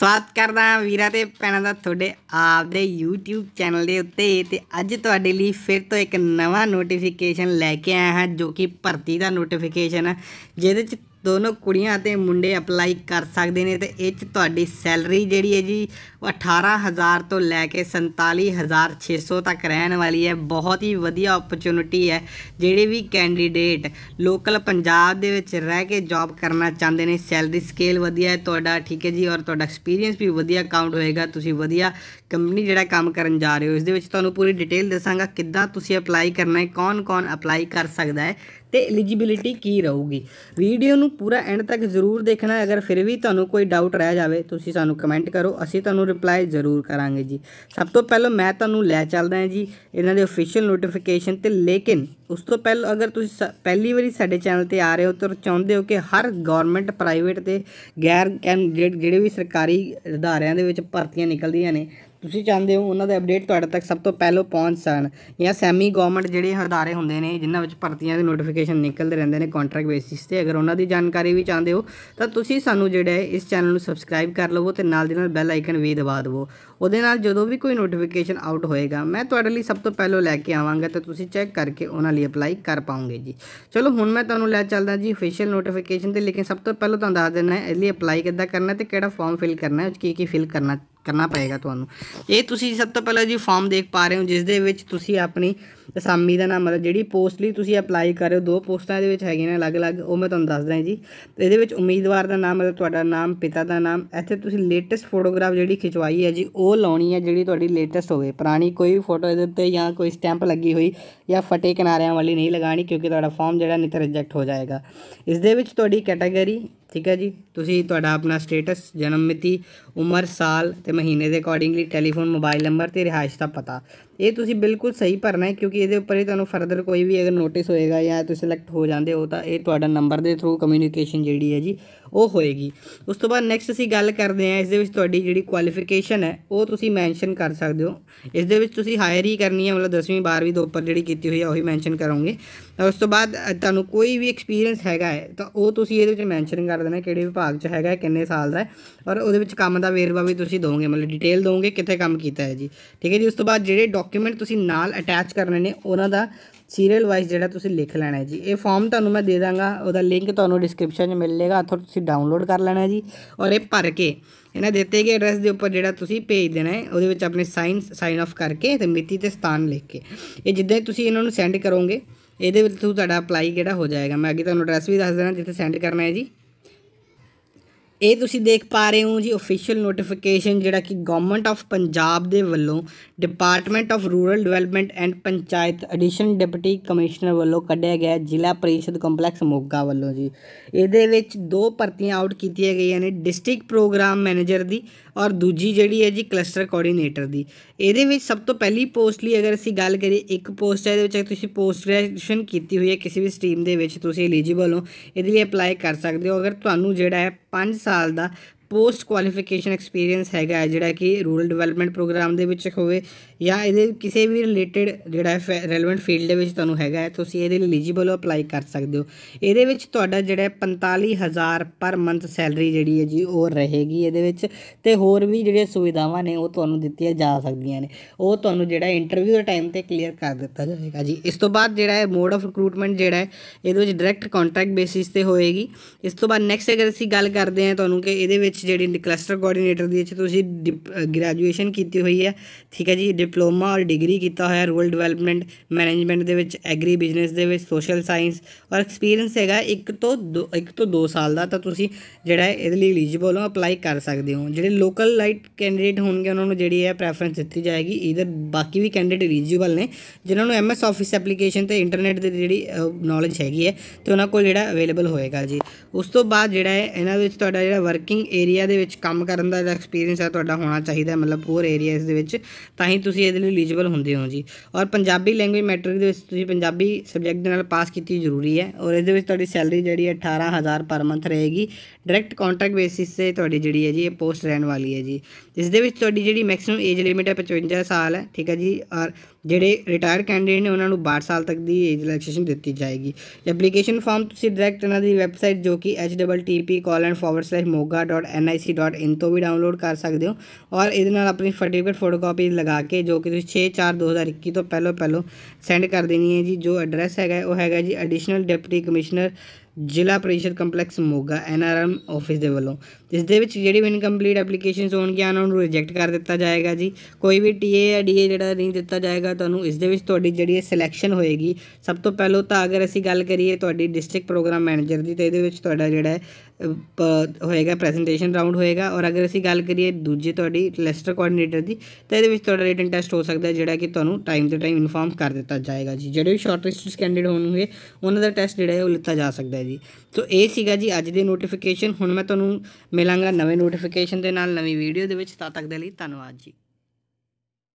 ਸਵਾਗਤ ਕਰਦਾ ਵੀਰਾ ਤੇ ਭੈਣਾਂ ਦਾ ਤੁਹਾਡੇ ਆਪਦੇ YouTube ਚੈਨਲ ਦੇ ਉੱਤੇ ਤੇ ਅੱਜ ਤੁਹਾਡੇ ਲਈ ਫਿਰ ਤੋਂ ਇੱਕ ਨਵਾਂ ਨੋਟੀਫਿਕੇਸ਼ਨ ਲੈ ਕੇ ਆਇਆ ਹਾਂ ਜੋ ਕਿ ਭਰਤੀ ਦਾ ਨੋਟੀਫਿਕੇਸ਼ਨ ਹੈ ਜਿਹਦੇ ਵਿੱਚ ਦੋਨੋਂ ਕੁੜੀਆਂ ਤੇ ਮੁੰਡੇ ਅਪਲਾਈ ਕਰ ਸਕਦੇ ਨੇ ਤੇ ਇਹ ਚ ਤੁਹਾਡੀ ਸੈਲਰੀ ਜਿਹੜੀ ਹੈ ਜੀ 18000 ਤੋਂ ਲੈ ਕੇ 47600 ਤੱਕ ਰਹਿਣ ਵਾਲੀ ਹੈ ਬਹੁਤ ਹੀ ਵਧੀਆ ਓਪਰਚੁਨਿਟੀ ਹੈ ਜਿਹੜੇ ਵੀ ਕੈਂਡੀਡੇਟ ਲੋਕਲ ਪੰਜਾਬ ਦੇ ਵਿੱਚ ਰਹਿ ਕੇ ਜੌਬ ਕਰਨਾ ਚਾਹੁੰਦੇ ਨੇ ਸੈਲਰੀ ਸਕੇਲ ਵਧੀਆ ਹੈ ਤੁਹਾਡਾ ਠੀਕ ਹੈ ਜੀ ਔਰ ਤੁਹਾਡਾ ਐਕਸਪੀਰੀਅੰਸ ਵੀ ਵਧੀਆ ਕਾਊਂਟ ਹੋਏਗਾ ਤੁਸੀਂ ਵਧੀਆ ਕੰਪਨੀ ਜਿਹੜਾ ਕੰਮ ਕਰਨ ਜਾ ਰਹੇ ਹੋ ਇਸ ਦੇ ਵਿੱਚ ਤੁਹਾਨੂੰ ਪੂਰੀ ਡਿਟੇਲ ਦੱਸਾਂਗਾ ਕਿੱਦਾਂ ਤੁਸੀਂ ਅਪਲਾਈ ਕਰਨਾ ਹੈ ਕੌਣ-ਕੌਣ ਅਪਲਾਈ ਕਰ ਸਕਦਾ ਹੈ ਤੇ ਐਲੀਜੀਬਿਲਿਟੀ ਕੀ ਰਹੂਗੀ ਵੀਡੀਓ ਨੂੰ ਪੂਰਾ ਐਂਡ ਤੱਕ ਜ਼ਰੂਰ ਦੇਖਣਾ ਹੈ ਅਗਰ ਫਿਰ ਵੀ ਤੁਹਾਨੂੰ ਕੋਈ ਡਾਊਟ ਰਹਿ ਜਾਵੇ ਤੁਸੀਂ ਸਾਨੂੰ ਕਮੈਂਟ ਕਰੋ ਅਸੀਂ ਤੁਹਾਨੂੰ ਰਿਪਲਾਈ ਜ਼ਰੂਰ ਕਰਾਂਗੇ ਜੀ ਸਭ ਤੋਂ ਪਹਿਲਾਂ ਮੈਂ ਤੁਹਾਨੂੰ ਲੈ ਚੱਲਦਾ ਹਾਂ ਜੀ ਇਹਨਾਂ ਦੇ ਅਫੀਸ਼ੀਅਲ ਨੋਟੀਫਿਕੇਸ਼ਨ ਤੇ ਲੇਕਿਨ ਉਸ ਤੋਂ ਪਹਿਲਾਂ ਅਗਰ ਤੁਸੀਂ ਪਹਿਲੀ ਵਾਰੀ ਸਾਡੇ ਚੈਨਲ ਤੇ ਆ ਰਹੇ ਹੋ ਤਾਂ ਚਾਹੁੰਦੇ ਹੋ ਕਿ ਹਰ ਗਵਰਨਮੈਂਟ ਪ੍ਰਾਈਵੇਟ ਤੇ ਗੈਰ ਕੈਂਡੀਡੇਟ ਜਿਹੜੇ ਵੀ ਸਰਕਾਰੀ ਅਧਾਰਿਆਂ ਦੇ ਵਿੱਚ ਭਰਤੀਆਂ ਨਿਕਲਦੀਆਂ ਨੇ ਤੁਸੀਂ ਚਾਹੁੰਦੇ ਹੋ ਉਹਨਾਂ ਦੇ ਅਪਡੇਟ ਤੁਹਾਡੇ ਤੱਕ ਸਭ ਤੋਂ ਪਹਿਲਾਂ ਪਹੁੰਚ ਸਕਣ ਜਾਂ ਸੈਮੀ ਗਵਰਨਮੈਂਟ ਜਿਹੜੇ ਹਰਦਾਰੇ ਹੁੰਦੇ ਨੇ ਜਿਨ੍ਹਾਂ ਵਿੱਚ ਭਰਤੀਆਂ ਦੇ ਨੋਟੀਫਿਕੇਸ਼ਨ ਨਿਕਲਦੇ ਰਹਿੰਦੇ ਨੇ ਕੰਟਰੈਕਟ ਬੇਸਿਸ ਤੇ ਅਗਰ ਉਹਨਾਂ ਦੀ ਜਾਣਕਾਰੀ ਵੀ ਚਾਹੁੰਦੇ ਹੋ ਤਾਂ ਤੁਸੀਂ ਸਾਨੂੰ ਜਿਹੜਾ ਇਸ ਚੈਨਲ ਨੂੰ ਸਬਸਕ੍ਰਾਈਬ ਕਰ ਲਵੋ ਤੇ ਨਾਲ ਦੇ ਨਾਲ ਬੈਲ ਆਈਕਨ ਵੀ ਦਬਾ ਦਿਵੋ ਉਹਦੇ ਨਾਲ ਜਦੋਂ ਵੀ ਕੋਈ ਨੋਟੀਫਿਕੇਸ਼ਨ ਆਊਟ ਹੋਏਗਾ ਮੈਂ ਤੁਹਾਡੇ ਲਈ ਸਭ ਤੋਂ ਪਹਿਲਾਂ ਲੈ ਕੇ ਆਵਾਂਗਾ ਤੇ ਤੁਸੀਂ ਚੈੱਕ ਕਰਕੇ ਉਹਨਾਂ ਲਈ ਅਪਲਾਈ ਕਰ ਪਾਓਗੇ ਜੀ ਚਲੋ ਹੁਣ ਮੈਂ ਤੁਹਾਨੂੰ ਲੈ ਚੱਲਦਾ ਜੀ ਅਫੀਸ਼ੀਅਲ ਨੋਟੀਫਿਕੇਸ਼ਨ ਤੇ ਲੇਕਿਨ ਸਭ ਤੋਂ ਪਹਿਲਾਂ ਤੁਹਾਨੂੰ ਦੱਸ ਦੇਣਾ ਹੈ ਇਸ ਲਈ ਅਪਲਾਈ ਕਿੱਦਾਂ ਕਰਨਾ ਤੇ ਕਿਹੜਾ ਫਾਰਮ ਫਿਲ ਕਰਨਾ ਹੈ ਕੀ ਕੀ ਫਿਲ ਕਰਨਾ ਕਰਨਾ ਪਏਗਾ ਤੁਹਾਨੂੰ ਇਹ ਤੁਸੀਂ ਸਭ ਤੋਂ ਪਹਿਲਾਂ ਜੀ ਫਾਰਮ ਦੇਖ ਪਾ ਰਹੇ ਹੋ ਜਿਸ ਦੇ ਵਿੱਚ ਤੁਸੀਂ ਆਪਣੀ ਅਸਾਮੀ ਦਾ ਨਾਮ ਮਤਲਬ ਜਿਹੜੀ ਪੋਸਟ ਲਈ ਤੁਸੀਂ ਅਪਲਾਈ ਕਰ ਰਹੇ ਹੋ ਦੋ ਪੋਸਟਾਂ ਦੇ ਵਿੱਚ ਹੈਗੀਆਂ ਨੇ ਅਲੱਗ-ਅਲੱਗ ਉਹ ਮੈਂ ਤੁਹਾਨੂੰ ਦੱਸਦਾ ਜੀ ਤੇ ਇਹਦੇ ਵਿੱਚ ਉਮੀਦਵਾਰ ਦਾ ਨਾਮ ਮਤਲਬ ਤੁਹਾਡਾ ਨਾਮ ਪਿਤਾ ਦਾ ਨਾਮ ਇੱਥੇ ਤੁਸੀਂ ਲੇਟੈਸਟ ਫੋਟੋਗ੍ਰਾਫ ਜਿਹੜੀ ਖਿਚਵਾਈ ਹੈ ਜੀ ਉਹ ਲਾਉਣੀ ਹੈ ਜਿਹੜੀ ਤੁਹਾਡੀ ਲੇਟੈਸਟ ਹੋਵੇ ਪੁਰਾਣੀ ਕੋਈ ਵੀ ਫੋਟੋ ਇਹਦੇ ਉੱਤੇ ਜਾਂ ਕੋਈ ਸਟੈਂਪ ਲੱਗੀ ਹੋਈ ਜਾਂ ਫਟੇ ਕਿਨਾਰਿਆਂ ਵਾਲੀ ਨਹੀਂ ਲਗਾਣੀ ਕਿਉਂਕਿ ਤੁਹਾਡਾ ਫਾਰਮ ਜਿਹੜਾ ਨਹੀਂ ਤਾਂ ਰਿਜੈਕਟ ਹੋ ਜਾਏਗਾ ਇਸ ਦੇ ਵਿੱਚ ਤੁਹਾਡੀ ਕੈਟਾਗਰੀ ਠੀਕ ਹੈ ਜੀ ਤੁਸੀਂ ਤੁਹਾਡਾ ਆਪਣਾ ਸਟੇਟਸ ਜਨਮ ਮਿਤੀ ਉਮਰ ਸਾਲ ਤੇ ਮਹੀਨੇ ਦੇ ਅਕੋਰਡਿੰਗਲੀ ਟੈਲੀਫੋਨ ਮੋਬਾਈਲ ਨੰਬਰ ਤੇ ਰਿਹਾਇਸ਼ ਦਾ ਪਤਾ ਇਹ ਤੁਸੀਂ ਬਿਲਕੁਲ ਸਹੀ ਭਰਨਾ ਹੈ ਕਿਉਂਕਿ ਇਹਦੇ ਉੱਪਰ ਹੀ ਤੁਹਾਨੂੰ ਫਰਦਰ ਕੋਈ ਵੀ ਅਗਰ ਨੋਟਿਸ ਹੋਏਗਾ ਜਾਂ ਤੁਸੀਂ ਸਿਲੈਕਟ ਹੋ ਜਾਂਦੇ ਹੋ ਤਾਂ ਇਹ ਤੁਹਾਡਾ ਨੰਬਰ ਦੇ ਥਰੂ ਕਮਿਊਨੀਕੇਸ਼ਨ ਜਿਹੜੀ ਹੈ ਜੀ ਉਹ ਹੋਏਗੀ ਉਸ ਤੋਂ ਬਾਅਦ ਨੈਕਸਟ ਅਸੀਂ ਗੱਲ ਕਰਦੇ ਹਾਂ ਇਸ ਦੇ ਵਿੱਚ ਤੁਹਾਡੀ ਜਿਹੜੀ ਕੁਆਲੀਫਿਕੇਸ਼ਨ ਹੈ ਉਹ ਤੁਸੀਂ ਮੈਂਸ਼ਨ ਕਰ ਸਕਦੇ ਹੋ ਇਸ ਦੇ ਵਿੱਚ ਤੁਸੀਂ ਹਾਇਰ ਹੀ ਕਰਨੀ ਹੈ ਮਤਲਬ 10ਵੀਂ 12ਵੀਂ ਦੇ ਉੱਪਰ ਜਿਹੜੀ ਕੀਤੀ ਹੋਈ ਹੈ ਉਹੀ ਮੈਂਸ਼ਨ ਕਰੋਗੇ ਉਸ ਤੋਂ ਬਾਅਦ ਤੁਹਾਨੂੰ ਕੋਈ ਵੀ ਐਕਸਪੀਰੀਅੰਸ ਹੈਗਾ ਹੈ ਤਾਂ ਉਹ ਤੁਸੀਂ ਇਹਦੇ ਵਿੱਚ ਮੈਂਸ਼ਨ ਕਰ ਦੇਣਾ ਕਿਹੜੇ ਵਿਭਾਗ 'ਚ ਹੈਗਾ ਕਿੰਨੇ ਸਾਲ ਦਾ ਔਰ ਉਹਦੇ ਵਿੱਚ ਕੰਮ ਦਾ ਵੇਰਵਾ ਵੀ ਤੁਸੀਂ ਦੋਗੇ ਮਤਲਬ ਡਿਟੇਲ ਦੋਗੇ ਕਿੱਥੇ ਕੰਮ ਕੀਤਾ ਹੈ ਜੀ ਠੀਕ ਹੈ ਜੀ ਉਸ ਤੋਂ ਬਾਅਦ ਜਿਹੜੇ ਡਾਕੂਮੈਂਟ ਤੁਸੀਂ ਨਾਲ ਅਟੈਚ ਕਰਨੇ ਨੇ ਉਹਨਾਂ ਦਾ ਸੀਰੀਅਲ ਵਾਈਜ਼ ਜਿਹੜਾ ਤੁਸੀਂ ਲਿਖ ਲੈਣਾ ਹੈ ਜੀ ਇਹ ਫਾਰਮ ਤੁਹਾਨੂੰ ਮੈਂ ਦੇ ਦਾਂਗਾ ਉਹਦਾ ਲਿੰਕ ਤੁਹਾਨੂੰ ਡਿਸਕ੍ਰਿਪਸ਼ਨ 'ਚ ਮਿਲ ਲੇਗਾ ਉੱਥੋਂ ਤੁਸੀਂ ਡਾਊਨਲੋਡ ਕਰ ਲੈਣਾ ਜੀ ਔਰ ਇਹ ਭਰ ਕੇ ਇਹਨਾਂ ਦਿੱਤੇ ਗਏ ਐਡਰੈਸ ਦੇ ਉੱਪਰ ਜਿਹੜਾ ਤੁਸੀਂ ਭੇਜ ਦੇਣਾ ਹੈ ਉਹਦੇ ਵਿੱਚ ਆਪਣੇ ਸਾਈਨ ਸਾਈਨ ਆਫ ਕਰਕੇ ਤੇ ਮਿਤੀ ਤੇ ਸਥਾਨ ਲਿਖ ਕੇ ਇਹ ਜਿੱਦਾਂ ਤੁਸੀਂ ਇਹਨਾਂ ਨੂੰ ਸੈਂਡ ਕਰੋਗੇ ਇਹਦੇ ਵਿੱਚ ਤੁਹਾਡਾ ਅਪਲਾਈ ਜਿਹੜਾ ਹੋ ਜਾਏਗਾ ਮੈਂ ਅੱਗੇ ਤੁਹਾਨੂੰ ਐਡਰੈਸ ਵੀ ਦੱਸ ਦੇਣਾ ਜਿੱਥੇ ਸੈਂਡ ਕਰਨਾ ਹੈ ਜੀ ਇਹ ਤੁਸੀਂ ਦੇਖ ਪਾ ਰਹੇ ਹੋ ਜੀ ਅਫੀਸ਼ੀਅਲ ਨੋਟੀਫਿਕੇਸ਼ਨ ਜਿਹੜਾ ਕਿ ਗਵਰਨਮੈਂਟ ਆਫ ਪੰਜਾਬ ਦੇ ਵੱਲੋਂ department of rural development and panchayat addition deputy commissioner ਵੱਲੋਂ ਕੱਢਿਆ ਗਿਆ ਜ਼ਿਲ੍ਹਾ ਪ੍ਰੀਸ਼ਦ ਕੰਪਲੈਕਸ ਮੋਗਾ ਵੱਲੋਂ ਜੀ ਇਹਦੇ ਵਿੱਚ ਦੋ ਭਰਤੀਆਂ ਆਊਟ ਕੀਤੀਆਂ ਗਈਆਂ ਨੇ ਡਿਸਟ੍ਰਿਕਟ ਪ੍ਰੋਗਰਾਮ ਮੈਨੇਜਰ ਦੀ ਔਰ ਦੂਜੀ ਜਿਹੜੀ ਹੈ ਜੀ ਕਲਸਟਰ ਕੋਆਰਡੀਨੇਟਰ ਦੀ ਇਹਦੇ ਵਿੱਚ ਸਭ ਤੋਂ ਪਹਿਲੀ ਪੋਸਟ ਲਈ ਅਗਰ ਅਸੀਂ ਗੱਲ ਕਰੀਏ ਇੱਕ ਪੋਸਟ ਹੈ ਇਹਦੇ ਵਿੱਚ ਤੁਸੀਂ ਪੋਸਟ ਗ੍ਰੈਜੂਏਸ਼ਨ ਕੀਤੀ ਹੋਈ ਹੈ ਕਿਸੇ ਵੀ ਸਟਰੀਮ ਦੇ ਵਿੱਚ ਤੁਸੀਂ ਐਲੀਜੀਬਲ ਹੋ ਇਹਦੇ ਲਈ ਅਪਲਾਈ ਕਰ ਸਕਦੇ ਹੋ ਅਗਰ ਤੁਹਾਨੂੰ ਜਿਹੜਾ ਹੈ 5 ਸਾਲ ਦਾ ਪੋਸਟ ਕੁਆਲੀਫਿਕੇਸ਼ਨ ਐਕਸਪੀਰੀਅੰਸ ਹੈਗਾ ਜਿਹੜਾ ਕਿ ਰੂਰਲ ਡਿਵੈਲਪਮੈਂਟ ਪ੍ਰੋਗਰਾਮ ਦੇ ਵਿੱਚ ਹੋਵੇ ਜਾਂ ਇਹਦੇ ਕਿਸੇ ਵੀ ਰਿਲੇਟਡ ਜਿਹੜਾ ਹੈ ਰੈਲੇਵੈਂਟ ਫੀਲਡ ਦੇ ਵਿੱਚ ਤੁਹਾਨੂੰ ਹੈਗਾ ਹੈ ਤੁਸੀਂ ਇਹਦੇ ਲਈ ਐਲੀਜੀਬਲ ਹੋ ਅਪਲਾਈ ਕਰ ਸਕਦੇ ਹੋ ਇਹਦੇ ਵਿੱਚ ਤੁਹਾਡਾ ਜਿਹੜਾ 45000 ਪਰ ਮੰਥ ਸੈਲਰੀ ਜਿਹੜੀ ਹੈ ਜੀ ਉਹ ਰਹੇਗੀ ਇਹਦੇ ਵਿੱਚ ਤੇ ਹੋਰ ਵੀ ਜਿਹੜੀਆਂ ਸੁਵਿਧਾਵਾਂ ਨੇ ਉਹ ਤੁਹਾਨੂੰ ਦਿੱਤੀਆਂ ਜਾ ਸਕਦੀਆਂ ਨੇ ਉਹ ਤੁਹਾਨੂੰ ਜਿਹੜਾ ਇੰਟਰਵਿਊ ਦੇ ਟਾਈਮ ਤੇ ਕਲੀਅਰ ਕਰ ਦਿੱਤਾ ਜਾਏਗਾ ਜੀ ਇਸ ਤੋਂ ਬਾਅਦ ਜਿਹੜਾ ਹੈ ਮੋਡ ਆਫ ਰਿਕਰੂਟਮੈਂਟ ਜਿਹੜਾ ਹੈ ਇਹਦੇ ਵਿੱਚ ਡਾਇਰੈਕਟ ਕੰਟਰੈਕਟ ਬੇਸਿਸ ਤੇ ਹੋਏਗੀ ਇਸ ਤੋਂ ਬਾਅਦ ਨੈਕਸਟ ਅਗਰ ਅਸੀਂ ਗੱਲ ਕਰਦੇ ਹਾਂ ਤੁਹਾਨੂੰ ਕਿ ਇਹਦੇ ਵਿੱਚ ਜਿਹੜੀ ਕਲਸਟਰ ਕੋਆਰਡੀਨੇਟਰ ਦੀ ਵਿੱਚ ਤੁਸੀਂ ਗ੍ਰੈਜੂਏਸ਼ਨ ਕੀਤੀ ਹੋਈ ਹੈ ਠੀਕ ਹੈ ਜੀ ਡਿਪਲੋਮਾ ਔਰ ਡਿਗਰੀ ਕੀਤਾ ਹੋਇਆ ਰੂਰਲ ਡਿਵੈਲਪਮੈਂਟ ਮੈਨੇਜਮੈਂਟ ਦੇ ਵਿੱਚ ਐਗਰੀ ਬਿਜ਼ਨਸ ਦੇ ਵਿੱਚ ਸੋਸ਼ਲ ਸਾਇੰਸ ਔਰ ਐਕਸਪੀਰੀਅੰਸ ਹੈਗਾ ਇੱਕ ਤੋਂ ਇੱਕ ਤੋਂ 2 ਸਾਲ ਦਾ ਤਾਂ ਤੁਸੀਂ ਜਿਹੜਾ ਇਹਦੇ ਲਈ ਐਲੀਜੀਬਲ ਹੋ ਅਪਲਾਈ ਕਰ ਸਕਦੇ ਹੋ ਜਿਹੜੇ ਲੋਕਲ ਲਾਈਟ ਕੈਂਡੀਡੇਟ ਹੋਣਗੇ ਉਹਨਾਂ ਨੂੰ ਜਿਹੜੀ ਹੈ ਪ੍ਰੈਫਰੈਂਸ ਦਿੱਤੀ ਜਾਏਗੀ ਇਧਰ ਬਾਕੀ ਵੀ ਕੈਂਡੀਡੇਟ ਐਲੀਜੀਬਲ ਨੇ ਜਿਨ੍ਹਾਂ ਨੂੰ ਐਮਐਸ ਆਫਿਸ ਐਪਲੀਕੇਸ਼ਨ ਤੇ ਇੰਟਰਨੈਟ ਦੀ ਜਿਹੜੀ ਨੌਲੇਜ ਹੈਗੀ ਹੈ ਤੇ ਉਹਨਾਂ ਕੋਲ ਜਿਹੜਾ ਅਵੇਲੇਬਲ ਹੋਏਗਾ ਜੀ ਉਸ ਤੋਂ ਬਾਅਦ ਜਿਹੜਾ ਹੈ ਇਹਨਾਂ ਵਿੱਚ ਤੁਹਾਡਾ ਜਿਹੜਾ ਵਰਕਿੰਗ ਏਰੀਆ ਏਰੀਆ ਦੇ ਵਿੱਚ ਕੰਮ ਕਰਨ ਦਾ ਐਕਸਪੀਰੀਅੰਸ ਹੈ ਤੁਹਾਡਾ ਹੋਣਾ ਚਾਹੀਦਾ ਮਤਲਬ ਹੋਰ ਇਸ ਦੇ ਵਿੱਚ ਤਾਂ ਹੀ ਤੁਸੀਂ ਇਹਦੇ ਲਈ ਐਲੀਜੀਬਲ ਹੁੰਦੇ ਹੋ ਜੀ ਔਰ ਪੰਜਾਬੀ ਲੈਂਗੁਏਜ ਮੈਟ੍ਰਿਕ ਦੇ ਵਿੱਚ ਤੁਸੀਂ ਪੰਜਾਬੀ ਸਬਜੈਕਟ ਦੇ ਨਾਲ ਪਾਸ ਕੀਤੀ ਜ਼ਰੂਰੀ ਹੈ ਔਰ ਇਹਦੇ ਵਿੱਚ ਤੁਹਾਡੀ ਸੈਲਰੀ ਜਿਹੜੀ ਹੈ 18000 ਪਰ ਮੰਥ ਰਹੇਗੀ ਡਾਇਰੈਕਟ ਕੰਟਰੈਕਟ ਬੇਸਿਸ ਤੇ ਤੁਹਾਡੀ ਜਿਹੜੀ ਹੈ ਜੀ ਇਹ ਪੋਸਟ ਰਹਿਣ ਵਾਲੀ ਹੈ ਜੀ ਇਸ ਦੇ ਵਿੱਚ ਤੁਹਾਡੀ ਜਿਹੜੀ ਮੈਕਸਿਮਮ ਏਜ ਲਿਮਿਟ ਹੈ 55 ਸਾਲ ਹੈ ਠੀਕ ਹੈ ਜੀ ਔਰ ਜਿਹੜੇ ਰਿਟਾਇਰ ਕੈਂਡੀਡੇਟ ਨੇ ਉਹਨਾਂ ਨੂੰ 12 ਸਾਲ ਤੱਕ ਦੀ ਏਜ ਰਿਲੈਕਸੇਸ਼ਨ ਦਿੱਤੀ ਜਾਏਗੀ ਐਪਲੀਕੇਸ਼ਨ ਫਾਰਮ ਤੁਸੀਂ ਡਾਇਰੈਕਟ ਇਹਨਾਂ ਦੀ ਵੈਬਸਾਈਟ ਜੋ ਕਿ http://moga.nic.in ਤੋਂ ਵੀ ਡਾਊਨਲੋਡ ਕਰ ਸਕਦੇ ਹੋ ਔਰ ਇਹਦੇ ਨਾਲ ਆਪਣੀ ਸਰਟੀਫਿਕੇਟ ਫੋਟੋਕਾਪੀ ਲਗਾ ਕੇ ਜੋ ਕਿ ਤੁਸੀਂ 6/4/2021 ਤੋਂ ਪਹਿਲਾਂ ਪਹਿਲਾਂ ਸੈਂਡ ਕਰ ਦੇਣੀ ਹੈ ਜੀ ਜੋ ਐਡਰੈਸ ਹੈਗਾ ਉਹ ਹੈਗਾ ਜੀ ਐਡੀਸ਼ਨਲ ਡਿਪਟੀ ਕਮਿਸ਼ਨਰ ਜ਼ਿਲ੍ਹਾ ਪ੍ਰੀਸ਼ਦ ਕੰਪਲੈਕਸ ਮੋਗਾ ਐਨਆਰਐਮ ਆਫਿਸ ਦੇ ਵੱਲੋਂ ਜਿਸ ਦੇ ਵਿੱਚ ਜਿਹੜੀ ਵੀ ਇਨਕੰਪਲੀਟ ਐਪਲੀਕੇਸ਼ਨਸ ਹੋਣਗੀਆਂ ਉਹਨਾਂ ਨੂੰ ਰਿਜੈਕਟ ਕਰ ਦਿੱਤਾ ਜਾਏਗਾ ਜੀ ਕੋਈ ਵੀ ਟੀਏ ਜਾਂ ਡੀਏ ਜਿਹੜਾ ਨਹੀਂ ਦਿੱਤਾ ਜਾਏਗਾ ਤੁਹਾਨੂੰ ਇਸ ਦੇ ਵਿੱਚ ਤੁਹਾਡੀ ਜਿਹੜੀ ਸਿਲੈਕਸ਼ਨ ਹੋਏਗੀ ਸਭ ਤੋਂ ਪਹਿਲਾਂ ਤਾਂ ਅਗਰ ਅਸੀਂ ਗੱਲ ਕਰੀਏ ਤੁਹਾਡੀ ਡਿਸਟ੍ਰਿਕਟ ਪ੍ਰੋਗਰਾਮ ਮੈਨੇਜਰ ਦੀ ਤਾਂ ਇਹਦੇ ਵਿੱਚ ਤੁਹਾਡਾ ਜਿਹੜਾ ਹੋਏਗਾ ਪ੍ਰੈਜੈਂਟੇਸ਼ਨ ਰਾਉਂਡ ਹੋਏਗਾ ਔਰ ਅਗਰ ਅਸੀਂ ਗੱਲ ਕਰੀਏ ਦੂਜੇ ਤੁਹਾਡੀ ਲੈਸਟਰ ਕੋਆਰਡੀਨੇਟਰ ਦੀ ਤਾਂ ਇਹਦੇ ਵਿੱਚ ਤੁਹਾਡਾ ਰਿਟਨ ਟੈਸਟ ਹੋ ਸਕਦਾ ਜਿਹੜਾ ਕਿ ਤੁਹਾਨੂੰ ਟਾਈਮ ਤੇ ਟਾਈਮ ਇਨਫਾਰਮ ਕਰ ਦਿੱਤਾ ਜਾਏਗਾ ਜੀ ਜਿਹੜੇ ਵੀ ਸ਼ਾਰਟਲਿਸਟਡ ਕੈਂਡੀਡੇਟ ਹੋਣਗੇ ਉਹਨਾਂ ਦਾ ਟੈਸਟ ਜਿਹੜਾ ਹੈ ਉਹ ਲਿੱਤਾ ਜਾ ਸਕਦਾ ਹੈ ਜੀ ਸੋ ਇਹ ਸੀਗਾ ਜੀ ਅੱਜ ਦੀ ਨੋਟੀਫਿਕੇਸ਼ਨ ਹੁਣ ਮੈਂ ਤੁਹਾਨੂੰ ਮਿਲਾਂਗਾ ਨਵੇਂ ਨੋਟੀਫਿਕੇਸ਼ਨ ਦੇ ਨਾਲ ਨਵੀਂ ਵੀਡੀਓ ਦੇ ਵਿੱਚ ਤਦ ਤੱਕ ਦੇ ਲਈ ਧੰਨਵਾਦ ਜੀ